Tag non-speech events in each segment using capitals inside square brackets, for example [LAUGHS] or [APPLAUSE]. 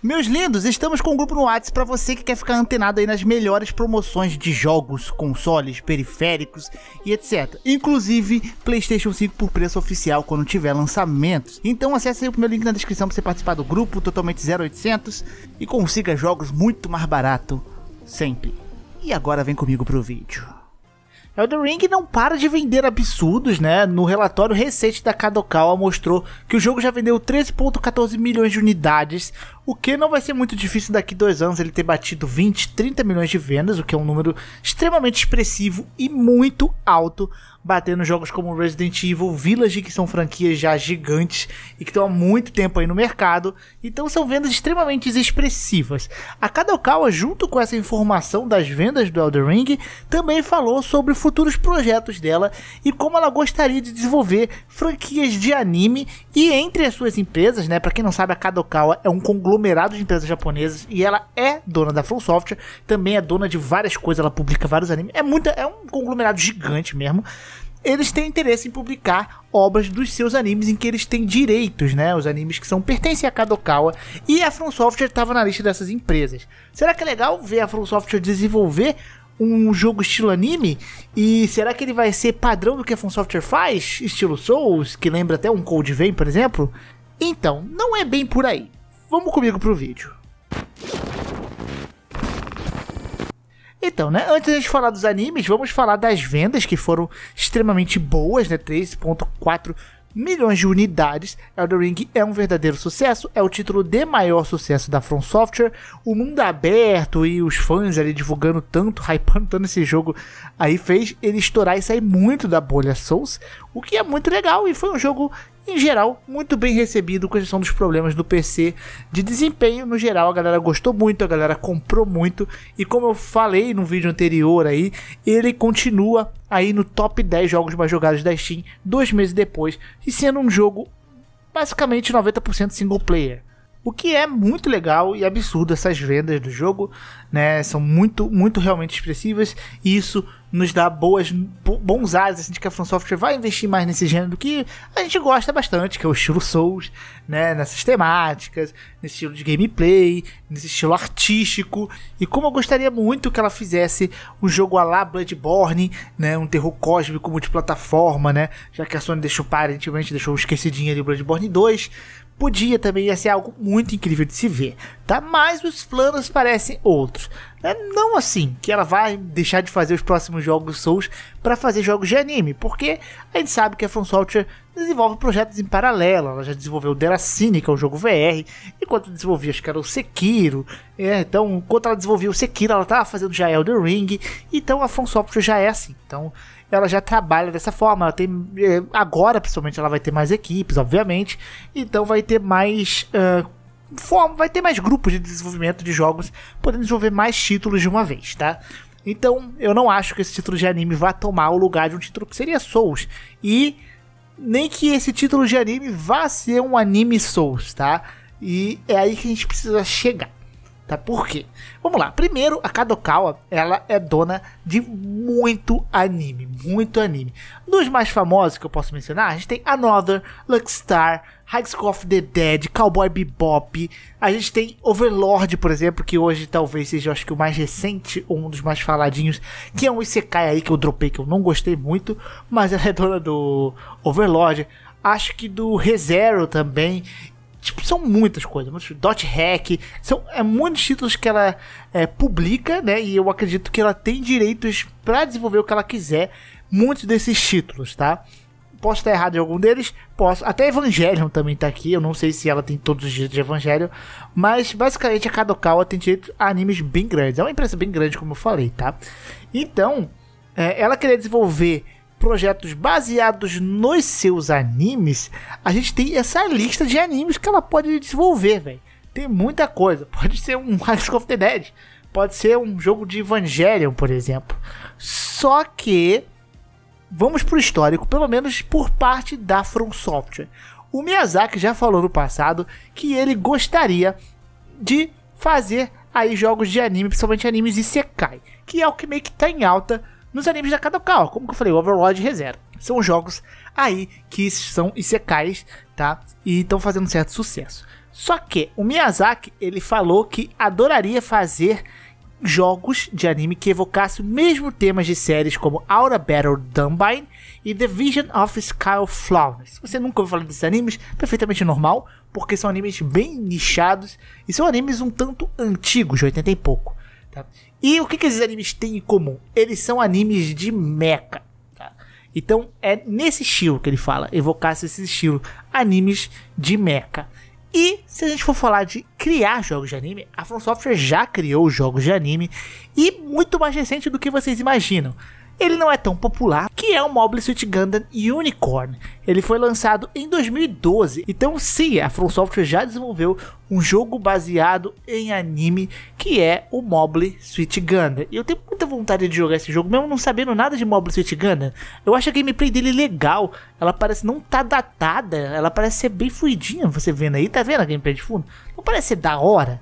Meus lindos, estamos com um grupo no WhatsApp para você que quer ficar antenado aí nas melhores promoções de jogos, consoles, periféricos e etc. Inclusive PlayStation 5 por preço oficial quando tiver lançamentos. Então acesse aí o meu link na descrição para você participar do grupo totalmente 0800 e consiga jogos muito mais barato sempre. E agora vem comigo pro vídeo. Elden Ring não para de vender absurdos, né? No relatório recente da Kadokawa mostrou que o jogo já vendeu 13.14 milhões de unidades, o que não vai ser muito difícil daqui dois anos ele ter batido 20, 30 milhões de vendas, o que é um número extremamente expressivo e muito alto, batendo jogos como Resident Evil, Village, que são franquias já gigantes e que estão há muito tempo aí no mercado. Então são vendas extremamente expressivas. A Kadokawa, junto com essa informação das vendas do Elder Ring, também falou sobre futuros projetos dela e como ela gostaria de desenvolver franquias de anime e entre as suas empresas, né? Para quem não sabe, a Kadokawa é um conglomerado conglomerado de empresas japonesas e ela é dona da From Software, também é dona de várias coisas, ela publica vários animes. É muita, é um conglomerado gigante mesmo. Eles têm interesse em publicar obras dos seus animes em que eles têm direitos, né? Os animes que são pertencem a Kadokawa e a From Software estava na lista dessas empresas. Será que é legal ver a From Software desenvolver um jogo estilo anime? E será que ele vai ser padrão do que a From Software faz? Estilo Souls, que lembra até um Cold Vein, por exemplo? Então, não é bem por aí. Vamos comigo pro vídeo. Então, né, antes de a gente falar dos animes, vamos falar das vendas que foram extremamente boas, né, 3.4 milhões de unidades. Elden Ring é um verdadeiro sucesso, é o título de maior sucesso da From Software. O mundo aberto e os fãs ali divulgando tanto, [LAUGHS] hypando tanto esse jogo, aí fez ele estourar e sair muito da bolha Souls, o que é muito legal e foi um jogo em geral, muito bem recebido, com exceção dos problemas do PC de desempenho. No geral, a galera gostou muito, a galera comprou muito. E como eu falei no vídeo anterior aí, ele continua aí no top 10 jogos mais jogados da Steam dois meses depois, e sendo um jogo basicamente 90% single player. O que é muito legal e absurdo essas vendas do jogo, né? São muito, muito realmente expressivas e isso nos dá boas, bons ares assim, de que a From Software vai investir mais nesse gênero que a gente gosta bastante, que é o estilo Souls, né? Nessas temáticas, nesse estilo de gameplay, nesse estilo artístico. E como eu gostaria muito que ela fizesse um jogo a lá Bloodborne, né? Um terror cósmico multiplataforma, né? Já que a Sony deixou parentemente deixou um esquecidinho ali Bloodborne 2 Podia também ia ser algo muito incrível de se ver, tá? Mas os planos parecem outros. Né? Não assim que ela vai deixar de fazer os próximos jogos Souls para fazer jogos de anime, porque a gente sabe que a From Software desenvolve projetos em paralelo. Ela já desenvolveu Deracine, que é um jogo VR, enquanto desenvolvia, acho que era o Sekiro. É, então, enquanto ela desenvolvia o Sekiro, ela estava fazendo já Elden Ring. Então, a From Software já é assim. Então, ela já trabalha dessa forma. Ela tem eh, agora, principalmente, ela vai ter mais equipes, obviamente, então vai ter mais uh, forma, vai ter mais grupos de desenvolvimento de jogos, podendo desenvolver mais títulos de uma vez, tá? Então, eu não acho que esse título de anime vá tomar o lugar de um título que seria Souls. E nem que esse título de anime vá ser um anime Souls, tá? E é aí que a gente precisa chegar tá? Por quê? Vamos lá. Primeiro, a Kadokawa, ela é dona de muito anime, muito anime. Dos mais famosos que eu posso mencionar, a gente tem Another, Luckstar, High School of the Dead, Cowboy Bebop. A gente tem Overlord, por exemplo, que hoje talvez seja, acho que o mais recente ou um dos mais faladinhos, que é um Isekai aí que eu dropei, que eu não gostei muito, mas ela é dona do Overlord acho que do ReZero também Tipo, são muitas coisas. Muitos, Dot Hack. São é, muitos títulos que ela é, publica, né? E eu acredito que ela tem direitos para desenvolver o que ela quiser. Muitos desses títulos, tá? Posso estar errado em algum deles? Posso. Até Evangelion também tá aqui. Eu não sei se ela tem todos os direitos de Evangelion. Mas basicamente a Kadokawa tem direito a animes bem grandes. É uma empresa bem grande, como eu falei, tá? Então, é, ela queria desenvolver projetos baseados nos seus animes, a gente tem essa lista de animes que ela pode desenvolver, velho. Tem muita coisa. [LAUGHS] Pode ser um Rise of the Dead, pode ser um jogo de Evangelion, por exemplo. Só que vamos pro histórico, pelo menos por parte da From Software. O Miyazaki já falou no passado que ele gostaria de fazer aí jogos de anime, principalmente animes Sekai, que é o que meio que tá em alta nos animes da Kadokawa, como que eu falei, Overlord e ReZero. São jogos aí que são isekais, tá? E estão fazendo certo sucesso. Só que o Miyazaki, ele falou que adoraria fazer jogos de anime que evocassem o mesmo temas de séries como Aura Battle Dumbine e The Vision of Sky Flowers. Se você nunca ouviu falar desses animes, perfeitamente normal, porque são animes bem nichados e são animes um tanto antigos, de 80 e pouco. Tá? E o que, que esses animes têm em comum? Eles são animes de mecha. Tá? Então é nesse estilo que ele fala, evocasse esse estilo, animes de mecha. E se a gente for falar de criar jogos de anime, a From Software já criou jogos de anime e muito mais recente do que vocês imaginam ele não é tão popular, que é o Mobile Suit Gundam Unicorn. Ele foi lançado em 2012, então sim, a From Software já desenvolveu um jogo baseado em anime, que é o Mobile Suit Gundam. E eu tenho muita vontade de jogar esse jogo, mesmo não sabendo nada de Mobile Suit Gundam. Eu acho a gameplay dele legal, ela parece não tá datada, ela parece ser bem fluidinha, você vendo aí, tá vendo a gameplay de fundo? Não parece ser da hora?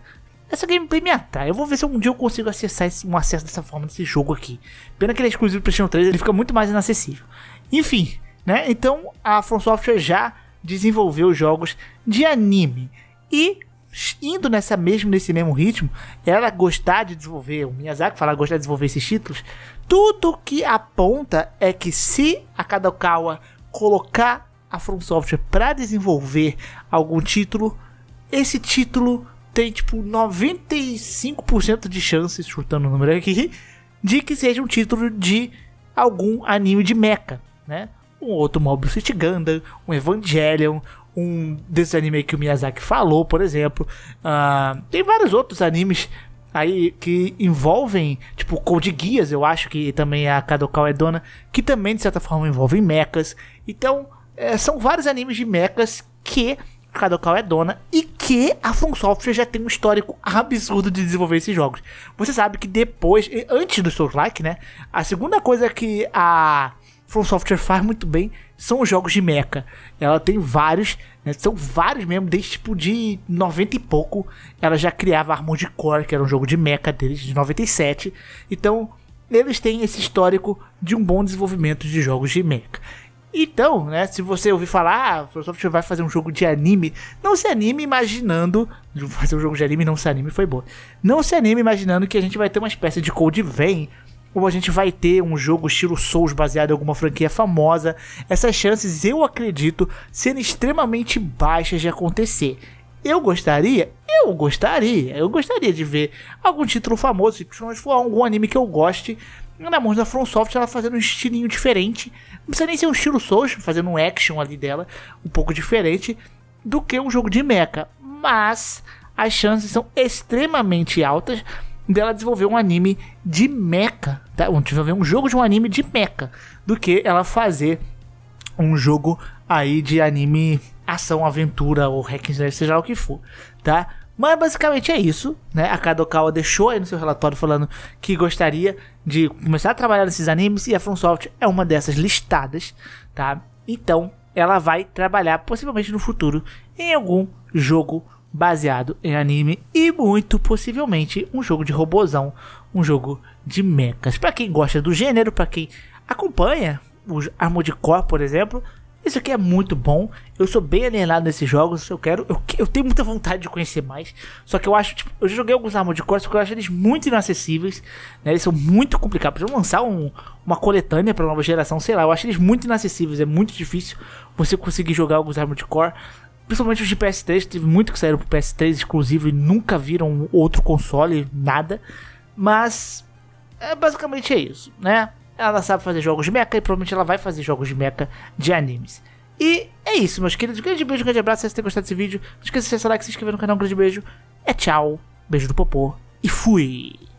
Essa gameplay me atrai. Eu vou ver se algum dia eu consigo acessar esse, um acesso dessa forma desse jogo aqui. Pena que ele é exclusivo o PlayStation 3, ele fica muito mais inacessível. Enfim, né? Então a From Software já desenvolveu jogos de anime. E indo nessa mesmo, nesse mesmo ritmo, ela gostar de desenvolver, o Miyazaki falar gostar de desenvolver esses títulos, tudo que aponta é que se a Kadokawa colocar a From Software para desenvolver algum título, esse título tem tipo 95% de chances, chutando o número aqui, de que seja um título de algum anime de mecha, né? Um outro Mobile City Gundam, um Evangelion, um desses anime que o Miyazaki falou, por exemplo. Uh, tem vários outros animes aí que envolvem, tipo, Code Guias, eu acho que também a Kadokawa é dona, que também de certa forma envolvem mechas. Então, é, são vários animes de mechas que a Kadokawa é dona e que a From Software já tem um histórico absurdo de desenvolver esses jogos. Você sabe que depois, antes do Souls Like, né? A segunda coisa que a From Software faz muito bem são os jogos de mecha. Ela tem vários, né, são vários mesmo, desde tipo de 90 e pouco. Ela já criava Armored Core, que era um jogo de mecha deles, de 97. Então, eles têm esse histórico de um bom desenvolvimento de jogos de mecha. Então, né, se você ouvir falar, ah, a Microsoft vai fazer um jogo de anime, não se anime imaginando. [LAUGHS] Fazer um jogo de anime não se anime foi bom. Não se anime imaginando que a gente vai ter uma espécie de Cold Vein ou a gente vai ter um jogo estilo Souls baseado em alguma franquia famosa, essas chances eu acredito serem extremamente baixas de acontecer. Eu gostaria, eu gostaria, eu gostaria de ver algum título famoso, se for algum anime que eu goste, na mão da From Software, ela fazendo um estilinho diferente. Não precisa nem ser um estilo Souls, fazendo um action ali dela, um pouco diferente do que um jogo de mecha. Mas as chances são extremamente altas dela desenvolver um anime de mecha, tá? desenvolver um jogo de um anime de mecha, do que ela fazer um jogo aí de anime ação, aventura ou hack and slash, seja lá o que for, tá? Mas basicamente é isso, né? A Kadokawa deixou aí no seu relatório falando que gostaria de começar a trabalhar nesses animes e a FromSoft é uma dessas listadas, tá? Então, ela vai trabalhar possivelmente no futuro em algum jogo baseado em anime e muito possivelmente um jogo de robozão, um jogo de mechas. Para quem gosta do gênero, para quem acompanha o Armored Core, por exemplo, isso aqui é muito bom. Eu sou bem alienado nesses jogos. Eu quero. Eu, eu tenho muita vontade de conhecer mais. Só que eu acho. Tipo, eu joguei alguns Armored Core, só que eu acho eles muito inacessíveis. Né? Eles são muito complicados. Precisam lançar um, uma coletânea pra nova geração, sei lá. Eu acho eles muito inacessíveis. É muito difícil você conseguir jogar alguns Armored Core. Principalmente os de PS3. Teve muito que saíram pro PS3 exclusivo e nunca viram outro console, nada. Mas. É, basicamente é isso, né? Ela sabe fazer jogos de mecha e provavelmente ela vai fazer jogos de mecha de animes. E é isso, meus queridos. Grande beijo, grande abraço. Se você tem gostado desse vídeo, não esqueça de deixar like, se inscrever no canal. Um grande beijo. É tchau. Beijo do popô. E fui.